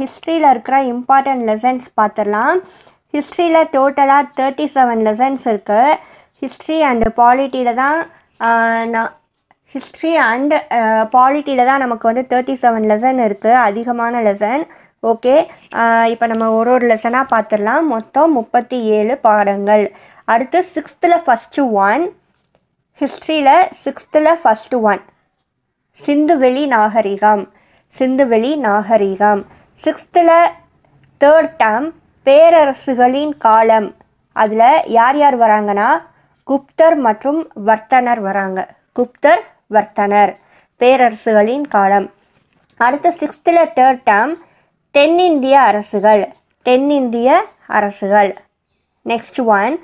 ஹிஸ்ட்ரியில் இருக்கிற important lessons பார்த்துடலாம் ஹிஸ்ட்ரியில் டோட்டலாக தேர்ட்டி செவன் லெசன்ஸ் இருக்குது ஹிஸ்ட்ரி அண்டு பாலிட்டியில் தான் நான் ஹிஸ்ட்ரி அண்டு பாலிட்டியில் தான் நமக்கு வந்து தேர்ட்டி செவன் லெசன் இருக்குது அதிகமான லெசன் ஓகே இப்போ நம்ம ஒரு ஒரு லெசனாக பார்த்துடலாம் மொத்தம் முப்பத்தி ஏழு பாடங்கள் அடுத்து சிக்ஸ்த்தில் ஃபஸ்ட்டு ஒன் ஹிஸ்ட்ரியில் சிக்ஸ்த்தில் ஃபஸ்ட்டு ஒன் சிந்துவெளி நாகரிகம் சிந்துவெளி நாகரிகம் சிக்ஸ்த்தில் தேர்ட் டேம் பேரரசுகளின் காலம் அதில் யார் யார் வராங்கன்னா குப்தர் மற்றும் வர்த்தனர் வராங்க குப்தர் வர்த்தனர் பேரரசுகளின் காலம் அடுத்த சிக்ஸ்த்தில் தேர்ட் டேம் தென்னிந்திய அரசுகள் தென்னிந்திய அரசுகள் நெக்ஸ்ட் ஒன்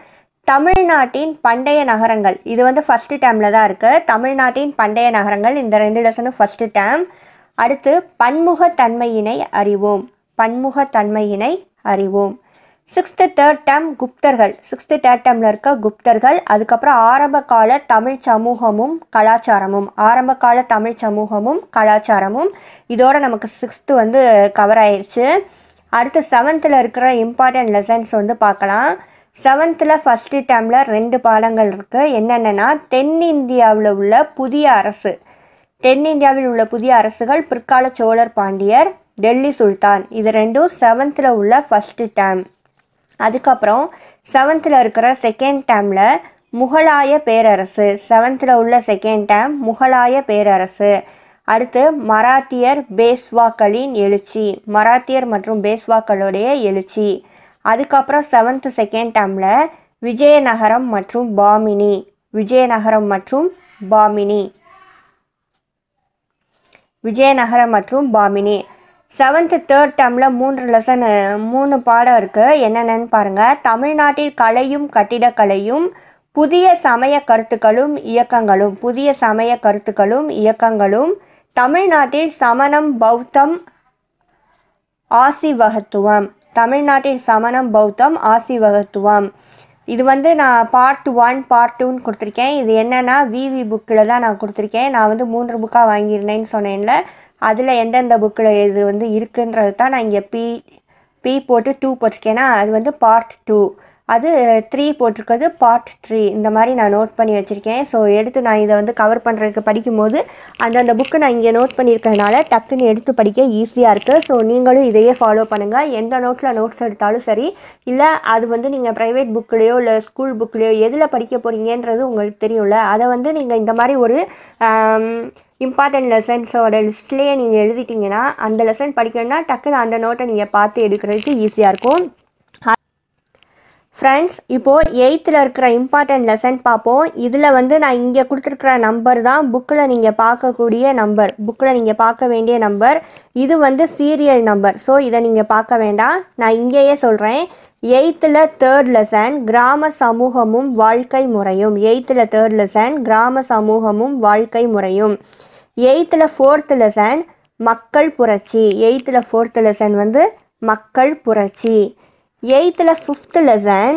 தமிழ்நாட்டின் பண்டைய நகரங்கள் இது வந்து ஃபஸ்ட்டு டேமில் தான் இருக்குது தமிழ்நாட்டின் பண்டைய நகரங்கள் இந்த ரெண்டு லெசனும் ஃபஸ்ட்டு டேம் அடுத்து பன்முகத்தன்மையினை அறிவோம் பன்முகத்தன்மையினை அறிவோம் சிக்ஸ்த்து தேர்ட் டேம் குப்தர்கள் சிக்ஸ்த்து தேர்ட் டேமில் இருக்க குப்தர்கள் அதுக்கப்புறம் ஆரம்ப கால தமிழ் சமூகமும் கலாச்சாரமும் ஆரம்ப கால தமிழ் சமூகமும் கலாச்சாரமும் இதோட நமக்கு சிக்ஸ்த்து வந்து கவர் ஆயிடுச்சு அடுத்து செவன்த்தில் இருக்கிற இம்பார்ட்டன்ட் லெசன்ஸ் வந்து பார்க்கலாம் செவன்த்தில் ஃபஸ்ட்டு டேமில் ரெண்டு பாடங்கள் இருக்குது என்னென்னா தென்னிந்தியாவில் உள்ள புதிய அரசு தென்னிந்தியாவில் உள்ள புதிய அரசுகள் பிற்கால சோழர் பாண்டியர் டெல்லி சுல்தான் இது ரெண்டும் செவன்த்தில் உள்ள ஃபஸ்ட்டு டேம் அதுக்கப்புறம் செவன்த்தில் இருக்கிற செகண்ட் டேமில் முகலாய பேரரசு செவன்த்தில் உள்ள செகண்ட் டேம் முகலாய பேரரசு அடுத்து மராத்தியர் பேஸ்வாக்களின் எழுச்சி மராத்தியர் மற்றும் பேஸ்வாக்களுடைய எழுச்சி அதுக்கப்புறம் செவன்த் செகண்ட் டேமில் விஜயநகரம் மற்றும் பாமினி விஜயநகரம் மற்றும் பாமினி விஜயநகரம் மற்றும் பாமினி செவன்த்து தேர்ட் டேர்மில் மூன்று லெசன் மூணு பாடம் இருக்குது என்னென்னு பாருங்கள் தமிழ்நாட்டில் கலையும் கட்டிடக்கலையும் புதிய சமய கருத்துக்களும் இயக்கங்களும் புதிய சமய கருத்துக்களும் இயக்கங்களும் தமிழ்நாட்டில் சமணம் பௌத்தம் ஆசிவகத்துவம் தமிழ்நாட்டில் சமணம் பௌத்தம் ஆசிவகத்துவம் இது வந்து நான் பார்ட் ஒன் பார்ட் டூன்னு கொடுத்துருக்கேன் இது என்னென்னா விவி புக்கில் தான் நான் கொடுத்துருக்கேன் நான் வந்து மூன்று புக்காக வாங்கியிருந்தேன்னு சொன்னேன்ல அதில் எந்தெந்த புக்கில் இது வந்து இருக்குன்றது தான் நான் இங்கே பி பி போட்டு டூ போட்டிருக்கேன்னா அது வந்து பார்ட் டூ அது த்ரீ போட்டிருக்கிறது பார்ட் த்ரீ இந்த மாதிரி நான் நோட் பண்ணி வச்சுருக்கேன் ஸோ எடுத்து நான் இதை வந்து கவர் பண்ணுறதுக்கு படிக்கும்போது அந்தந்த புக்கு நான் இங்கே நோட் பண்ணியிருக்கிறதுனால டக்குன்னு எடுத்து படிக்க ஈஸியாக இருக்குது ஸோ நீங்களும் இதையே ஃபாலோ பண்ணுங்கள் எந்த நோட்டில் நோட்ஸ் எடுத்தாலும் சரி இல்லை அது வந்து நீங்கள் ப்ரைவேட் புக்லேயோ இல்லை ஸ்கூல் புக்லேயோ எதில் படிக்க போகிறீங்கன்றது உங்களுக்கு தெரியும்ல அதை வந்து நீங்கள் இந்த மாதிரி ஒரு இம்பார்ட்டண்ட் லெசன்ஸோட லிஸ்ட்லேயே நீங்கள் எழுதிட்டிங்கன்னா அந்த லெசன் படிக்கணும்னா டக்குன்னு அந்த நோட்டை நீங்கள் பார்த்து எடுக்கிறதுக்கு ஈஸியாக இருக்கும் ஃப்ரெண்ட்ஸ் இப்போது எயித்தில் இருக்கிற இம்பார்ட்டன்ட் லெசன் பார்ப்போம் இதில் வந்து நான் இங்கே கொடுத்துருக்குற நம்பர் தான் புக்கில் நீங்கள் பார்க்கக்கூடிய நம்பர் புக்கில் நீங்கள் பார்க்க வேண்டிய நம்பர் இது வந்து சீரியல் நம்பர் ஸோ இதை நீங்கள் பார்க்க வேண்டாம் நான் இங்கேயே சொல்கிறேன் எயித்தில் தேர்ட் லெசன் கிராம சமூகமும் வாழ்க்கை முறையும் எயித்தில் தேர்ட் லெசன் கிராம சமூகமும் வாழ்க்கை முறையும் எயித்தில் ஃபோர்த்து லெசன் மக்கள் புரட்சி எயித்தில் ஃபோர்த்து லெசன் வந்து மக்கள் புரட்சி எயித்தில் ஃபிஃப்த்து லெசன்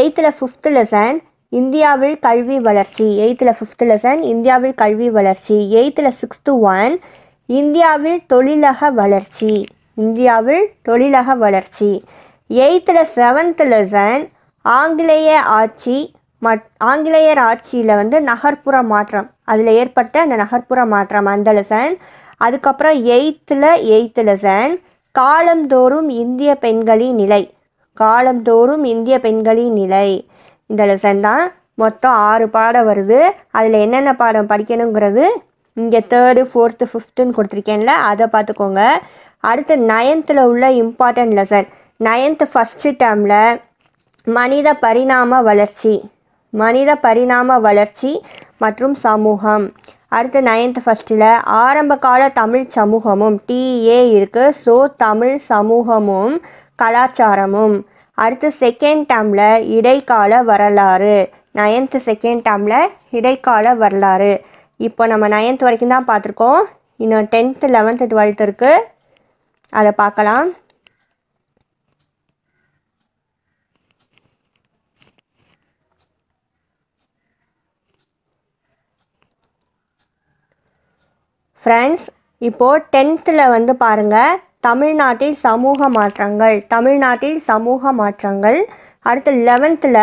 எயித்தில் ஃபிஃப்த்து லெசன் இந்தியாவில் கல்வி வளர்ச்சி எயித்தில் ஃபிஃப்த்து லெசன் இந்தியாவில் கல்வி வளர்ச்சி எயித்தில் சிக்ஸ்த்து ஒன் இந்தியாவில் தொழிலக வளர்ச்சி இந்தியாவில் தொழிலக வளர்ச்சி எயித்தில் செவன்த் லெசன் ஆங்கிலேய ஆட்சி மட் ஆங்கிலேயர் ஆட்சியில் வந்து நகர்ப்புற மாற்றம் அதில் ஏற்பட்ட அந்த நகர்ப்புற மாற்றம் அந்த லெசன் அதுக்கப்புறம் எயித்தில் எயித்து லெசன் காலந்தோறும் இந்திய பெண்களின் நிலை காலந்தோறும் இந்திய பெண்களின் நிலை இந்த லெசன் தான் மொத்தம் ஆறு பாடம் வருது அதில் என்னென்ன பாடம் படிக்கணுங்கிறது இங்கே தேர்டு ஃபோர்த்து ஃபிஃப்த்துன்னு கொடுத்துருக்கேன்ல அதை பார்த்துக்கோங்க அடுத்து நயன்த்தில் உள்ள இம்பார்ட்டன்ட் லெசன் நயன்த்து ஃபஸ்ட்டு டேர்மில் மனித பரிணாம வளர்ச்சி மனித பரிணாம வளர்ச்சி மற்றும் சமூகம் அடுத்து நைன்த் ஃபஸ்ட்டில் ஆரம்பகால தமிழ் சமூகமும் டிஏ e இருக்குது ஸோ தமிழ் சமூகமும் கலாச்சாரமும் அடுத்து செகண்ட் டேமில் இடைக்கால வரலாறு நைன்த்து செகண்ட் டேமில் இடைக்கால வரலாறு இப்போ நம்ம நைன்த் வரைக்கும் தான் பார்த்துருக்கோம் இன்னும் டென்த்து லெவன்த்து டுவெல்த்து இருக்குது அதை பார்க்கலாம் ஃப்ரெண்ட்ஸ் இப்போது டென்த்தில் வந்து பாருங்கள் தமிழ்நாட்டில் சமூக மாற்றங்கள் தமிழ்நாட்டில் சமூக மாற்றங்கள் அடுத்து லெவன்த்தில்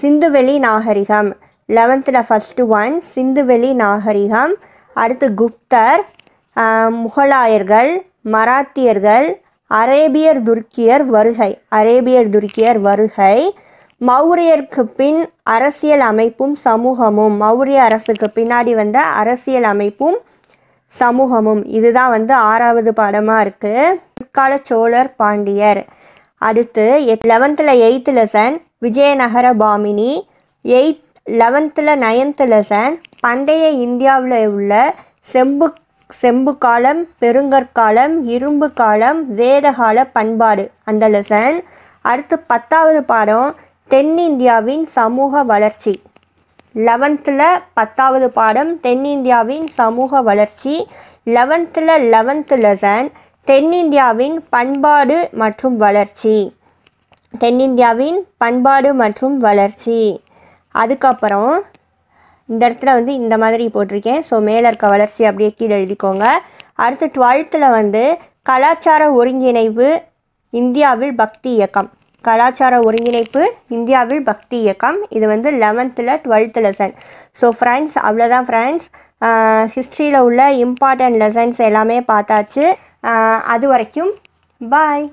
சிந்துவெளி நாகரிகம் லெவன்த்தில் ஃபஸ்ட்டு ஒன் சிந்துவெளி நாகரிகம் அடுத்து குப்தர் முகலாயர்கள் மராத்தியர்கள் அரேபியர் துருக்கியர் வருகை அரேபியர் துருக்கியர் வருகை மௌரியருக்கு பின் அரசியல் அமைப்பும் சமூகமும் மௌரிய அரசுக்கு பின்னாடி வந்த அரசியல் அமைப்பும் சமூகமும் இதுதான் வந்து ஆறாவது பாடமாக இருக்குது பிற்கால சோழர் பாண்டியர் அடுத்து லெவன்த்தில் eighth lesson Vijayanagara Bahmani eight லெவன்த்தில் நைன்த்து லெசன் பண்டைய இந்தியாவில் உள்ள செம்பு செம்பு காலம் பெருங்கற்காலம் இரும்பு காலம் வேதகால பண்பாடு அந்த லெசன் அடுத்து பத்தாவது பாடம் தென்னிந்தியாவின் சமூக வளர்ச்சி லெவன்த்தில் பத்தாவது பாடம் தென்னிந்தியாவின் சமூக வளர்ச்சி லெவன்த்தில் லெவன்த்து லெசன் தென்னிந்தியாவின் பண்பாடு மற்றும் வளர்ச்சி தென்னிந்தியாவின் பண்பாடு மற்றும் வளர்ச்சி அதுக்கப்புறம் இந்த இடத்துல வந்து இந்த மாதிரி போட்டிருக்கேன் ஸோ மேலே இருக்க வளர்ச்சி அப்படியே கீழே எழுதிக்கோங்க அடுத்து டுவெல்த்தில் வந்து கலாச்சார ஒருங்கிணைவு இந்தியாவில் பக்தி இயக்கம் கலாச்சார ஒருங்கிணைப்பு இந்தியாவில் பக்தி இயக்கம் இது வந்து லெவன்த்தில் டுவெல்த்து லெசன் ஸோ ஃப்ரெண்ட்ஸ் அவ்வளோதான் ஃப்ரெண்ட்ஸ் ஹிஸ்ட்ரியில் உள்ள இம்பார்ட்டண்ட் லெசன்ஸ் எல்லாமே பார்த்தாச்சு அது வரைக்கும் பாய்